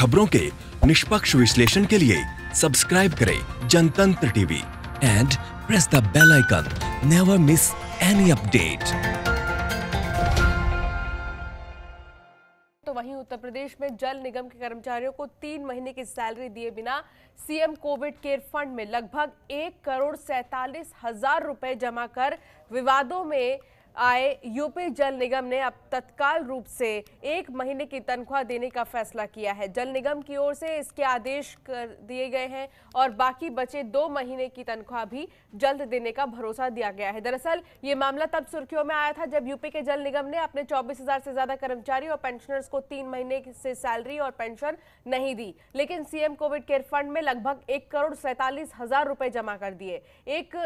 खबरों के निष्पक्ष विश्लेषण के लिए सब्सक्राइब करें Jantantra TV and press the bell icon never miss any update वहीं उत्तर प्रदेश में जल निगम के कर्मचारियों को तीन महीने की सैलरी दिए बिना सीएम कोविड केयर फंड में लगभग एक करोड़ सैतालीस हजार रुपए जमा कर विवादों में आए यूपी जल निगम ने अब तत्काल रूप से एक महीने की तनख्वाह देने का फैसला किया है जल निगम की ओर से इसके आदेश कर दिए गए हैं और बाकी बचे दो महीने की तनख्वाह भी जल्द देने का भरोसा दिया गया है दरअसल ये मामला तब सुर्खियों में आया था जब यूपी के जल निगम ने अपने 24,000 से ज्यादा कर्मचारी और पेंशनर्स को तीन महीने से सैलरी और पेंशन नहीं दी लेकिन सीएम कोविड केयर फंड में लगभग एक करोड़ सैतालीस हजार रुपए जमा कर दिए एक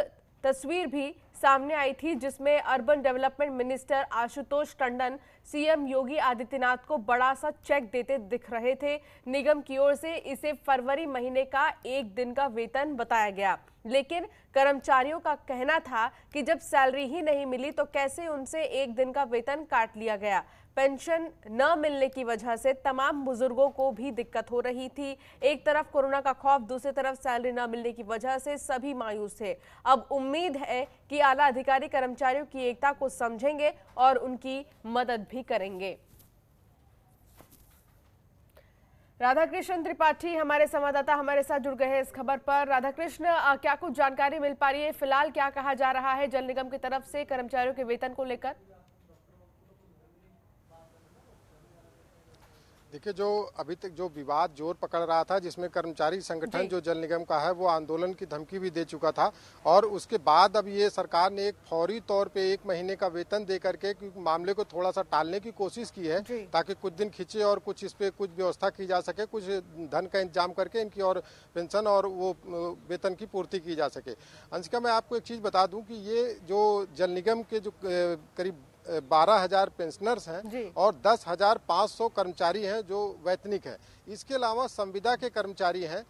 तस्वीर भी सामने आई थी जिसमें urban development minister Ashutosh Tandon CM Yogi Adityanath को बड़ा सा चेक देते दिख रहे थे निगम की ओर से इसे फरवरी महीने का एक दिन का वेतन बताया गया लेकिन कर्मचारियों का कहना था कि जब सैलरी ही नहीं मिली तो कैसे उनसे एक दिन का वेतन काट लिया गया पेंशन न मिलने की वजह से तमाम बुजुर्गों को भी दिक्कत हो रही थी एक तरफ कोरोना का खौफ दूसरी तरफ सैलरी न मिलने की वजह से सभी मायूस थे अब उम्मीद है कि आला अधिकारी कर्मचारियों की एकता को समझेंगे और उनकी मदद भी करेंगे राधाकृष्ण त्रिपाठी हमारे संवाददाता हमारे साथ जुड़ गए हैं इस खबर पर राधाकृष्ण क्या कुछ जानकारी मिल पा रही है फिलहाल क्या कहा जा रहा है जल निगम की तरफ से कर्मचारियों के वेतन को लेकर देखिए जो अभी तक जो विवाद जोर पकड़ रहा था जिसमें कर्मचारी संगठन जो जल निगम का है वो आंदोलन की धमकी भी दे चुका था और उसके बाद अब ये सरकार ने एक फौरी तौर पे एक महीने का वेतन दे करके मामले को थोड़ा सा टालने की कोशिश की है ताकि कुछ दिन खींचे और कुछ इस पे कुछ व्यवस्था की जा सके कुछ धन का इंतजाम करके इनकी और पेंशन और वो वेतन की पूर्ति की जा सके अंशिका मैं आपको एक चीज़ बता दूँ कि ये जो जल निगम के जो करीब बारह हजार पेंशनर्स हैं और दस हजार पाँच सौ कर्मचारी हैं जो वैतनिक हैं इसके अलावा संविदा के कर्मचारी हैं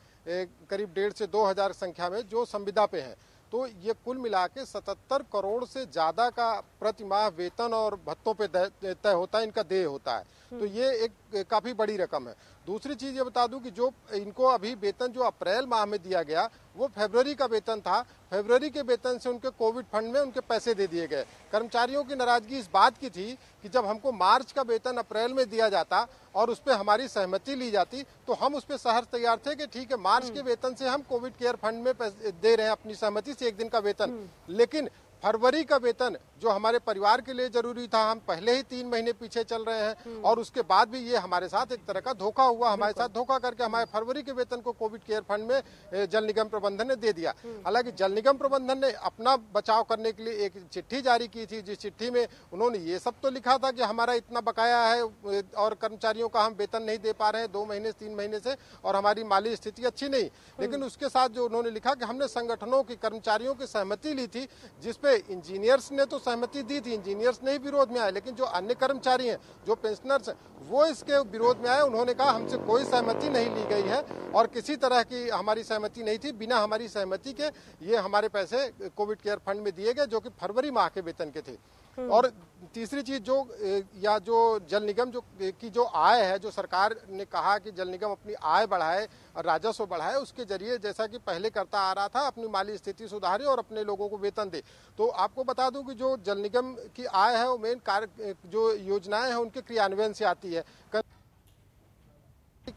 करीब डेढ़ से दो हजार संख्या में जो संविदा पे हैं तो ये कुल मिला के सतहत्तर करोड़ से ज़्यादा का प्रतिमाह वेतन और भत्तों पे तय होता है इनका देय होता है हम्म। तो ये एक काफ़ी बड़ी रकम है दूसरी चीज़ ये बता दूं कि जो इनको अभी वेतन जो अप्रैल माह में दिया गया वो फेबर का वेतन था फरवरी के वेतन से उनके कोविड फंड में उनके पैसे दे दिए गए कर्मचारियों की नाराजगी इस बात की थी कि जब हमको मार्च का वेतन अप्रैल में दिया जाता और उस पर हमारी सहमति ली जाती तो हम उस पर सहर तैयार थे कि ठीक है मार्च के हम्म। वेतन से हम कोविड केयर फंड में दे रहे हैं अपनी सहमति से एक दिन का वेतन हम्म। लेकिन फरवरी का वेतन जो हमारे परिवार के लिए जरूरी था हम पहले ही तीन महीने पीछे चल रहे हैं हम्म। और उसके बाद भी ये हमारे साथ एक तरह का धोखा हुआ हमारे साथ धोखा करके हमारे फरवरी के वेतन को कोविड केयर फंड में जल निगम प्रबंधन ने दे दिया हम्म। हालांकि जल निगम प्रबंधन ने अपना बचाव करने के लिए एक चिट्ठी जारी की थी जिस चिट्ठी में उन्होंने ये सब तो लिखा था कि हमारा इतना बकाया है और कर्मचारियों का हम वेतन नहीं दे पा रहे हैं दो महीने तीन महीने से और हमारी माली स्थिति अच्छी नहीं लेकिन हम्म। उसके साथ जो उन्होंने लिखा कि हमने संगठनों की कर्मचारियों की सहमति ली थी जिसपे से इंजीनियर्स ने तो सहमति दी थी इंजीनियर्स ने ही विरोध में आए लेकिन जो अन्य कर्मचारी हैं जो पेंशनर्स हैं वो इसके विरोध में आए उन्होंने कहा हमसे कोई सहमति नहीं ली गई है और किसी तरह की हमारी सहमति नहीं थी बिना हमारी सहमति के ये हमारे पैसे कोविड केयर फंड में दिए गए जो कि फरवरी माह के वेतन के थे हम्म। और तीसरी चीज जो या जो जल निगम जो की जो आय है जो सरकार ने कहा कि जल निगम अपनी आय बढ़ाए और राजस्व बढ़ाए उसके जरिए जैसा कि पहले करता आ रहा था अपनी माली स्थिति सुधारे और अपने लोगों को वेतन दे तो आपको बता दूं कि जो जल निगम की आय है वो मेन कार्य जो योजनाएं हैं उनके क्रियान्वयन से आती है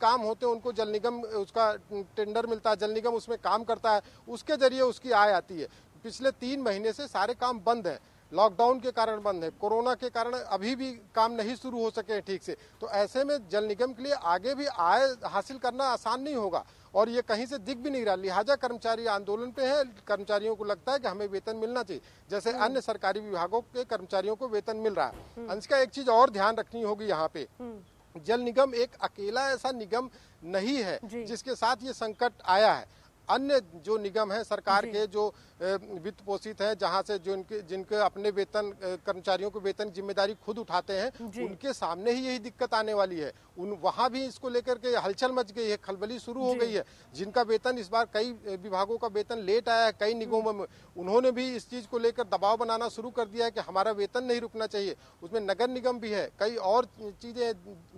काम होते हैं उनको जल निगम उसका टेंडर मिलता है जल निगम उसमें काम करता है उसके जरिए उसकी आय आती है पिछले तीन महीने से सारे काम बंद है लॉकडाउन के कारण बंद है कोरोना के कारण अभी भी काम नहीं शुरू हो सके ठीक से तो ऐसे में जल निगम के लिए आगे भी आय हासिल करना आसान नहीं होगा और ये कहीं से दिख भी नहीं रहा लिहाजा कर्मचारी आंदोलन पे हैं कर्मचारियों को लगता है कि हमें वेतन मिलना चाहिए जैसे हम्म। अन्य सरकारी विभागों के कर्मचारियों को वेतन मिल रहा है हम्म। का एक चीज और ध्यान रखनी होगी यहाँ पे हम्म। जल निगम एक अकेला ऐसा निगम नहीं है जिसके साथ ये संकट आया है अन्य जो निगम है सरकार के जो वित्त पोषित हैं जहां से जो इनके जिनके अपने वेतन कर्मचारियों को वेतन जिम्मेदारी खुद उठाते हैं उनके सामने ही यही दिक्कत आने वाली है उन वहां भी इसको लेकर के हलचल मच गई है खलबली शुरू हो गई है जिनका वेतन इस बार कई विभागों का वेतन लेट आया है कई निगमों में उन्होंने भी इस चीज को लेकर दबाव बनाना शुरू कर दिया है कि हमारा वेतन नहीं रुकना चाहिए उसमें नगर निगम भी है कई और चीजें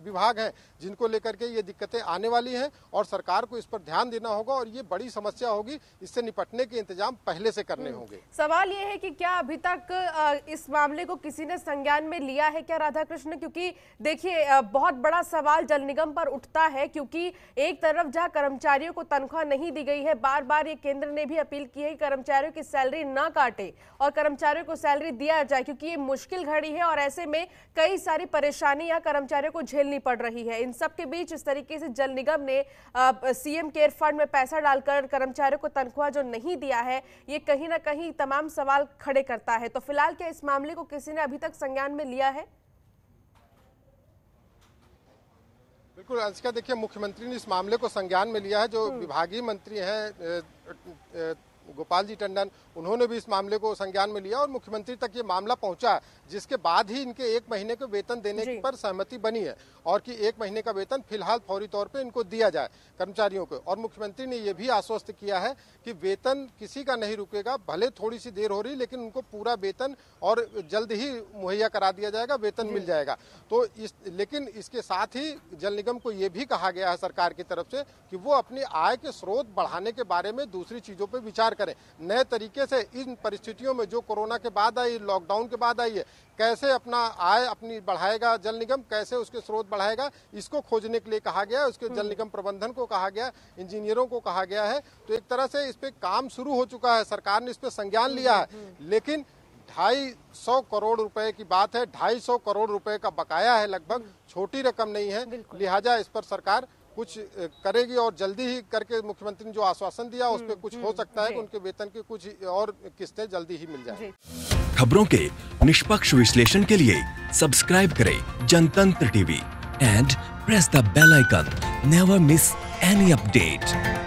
विभाग हैं जिनको लेकर के ये दिक्कतें आने वाली हैं और सरकार को इस पर ध्यान देना होगा और ये बड़ी समस्या होगी इससे निपटने के इंतजाम पहले पहले से करने हम्म। होंगे सवाल ये है कि क्या अभी तक इस मामले को किसी ने संज्ञान में लिया है क्या राधा कृष्ण क्योंकि देखिए बहुत बड़ा सवाल जल निगम पर उठता है क्योंकि एक तरफ जहां कर्मचारियों को तनख्वाह नहीं दी गई है बार बार ये केंद्र ने भी अपील की है कि कर्मचारियों की सैलरी न काटे और कर्मचारियों को सैलरी दिया जाए क्योंकि ये मुश्किल घड़ी है और ऐसे में कई सारी परेशानियां कर्मचारियों को झेलनी पड़ रही है इन सबके बीच इस तरीके से जल निगम ने सीएम केयर फंड में पैसा डालकर कर्मचारियों को तनख्वाह जो नहीं दिया है ये ये कहीं ना कहीं तमाम सवाल खड़े करता है तो फिलहाल क्या इस मामले को किसी ने अभी तक संज्ञान में लिया है बिल्कुल अंशिका देखिए मुख्यमंत्री ने इस मामले को संज्ञान में लिया है जो हम्म। विभागीय मंत्री हैं गोपाल जी टंडन उन्होंने भी इस मामले को संज्ञान में लिया और मुख्यमंत्री तक ये मामला पहुंचा जिसके बाद ही इनके एक महीने के वेतन देने पर सहमति बनी है और कि एक महीने का वेतन फिलहाल फौरी तौर पर इनको दिया जाए कर्मचारियों को और मुख्यमंत्री ने यह भी आश्वस्त किया है कि वेतन किसी का नहीं रुकेगा भले थोड़ी सी देर हो रही लेकिन उनको पूरा वेतन और जल्द ही मुहैया करा दिया जाएगा वेतन मिल जाएगा तो इस लेकिन इसके साथ ही जल निगम को यह भी कहा गया है सरकार की तरफ से कि वो अपनी आय के स्रोत बढ़ाने के बारे में दूसरी चीजों पर विचार करें नए तरीके से इन परिस्थितियों में जो कोरोना के बाद आई लॉकडाउन के बाद आई है कैसे अपना आय अपनी बढ़ाएगा जल निगम कैसे उसके स्रोत बढ़ाएगा इसको खोजने के लिए कहा गया है उसके जल हम्म। निगम प्रबंधन को कहा गया इंजीनियरों को कहा गया है तो एक तरह से इस पर काम शुरू हो चुका है सरकार ने इस पर संज्ञान लिया है हम्म, हम्म। लेकिन ढाई सौ करोड़ रुपए की बात है ढाई सौ करोड़ रुपए का बकाया है लगभग छोटी रकम नहीं है लिहाजा इस पर सरकार कुछ करेगी और जल्दी ही करके मुख्यमंत्री ने जो आश्वासन दिया उस पर हम्म, कुछ हो हम्म, सकता है कि उनके वेतन की कुछ और किस्तें जल्दी ही मिल जाए खबरों के निष्पक्ष विश्लेषण के लिए सब्सक्राइब करें Jantantra TV and press the bell icon never miss any update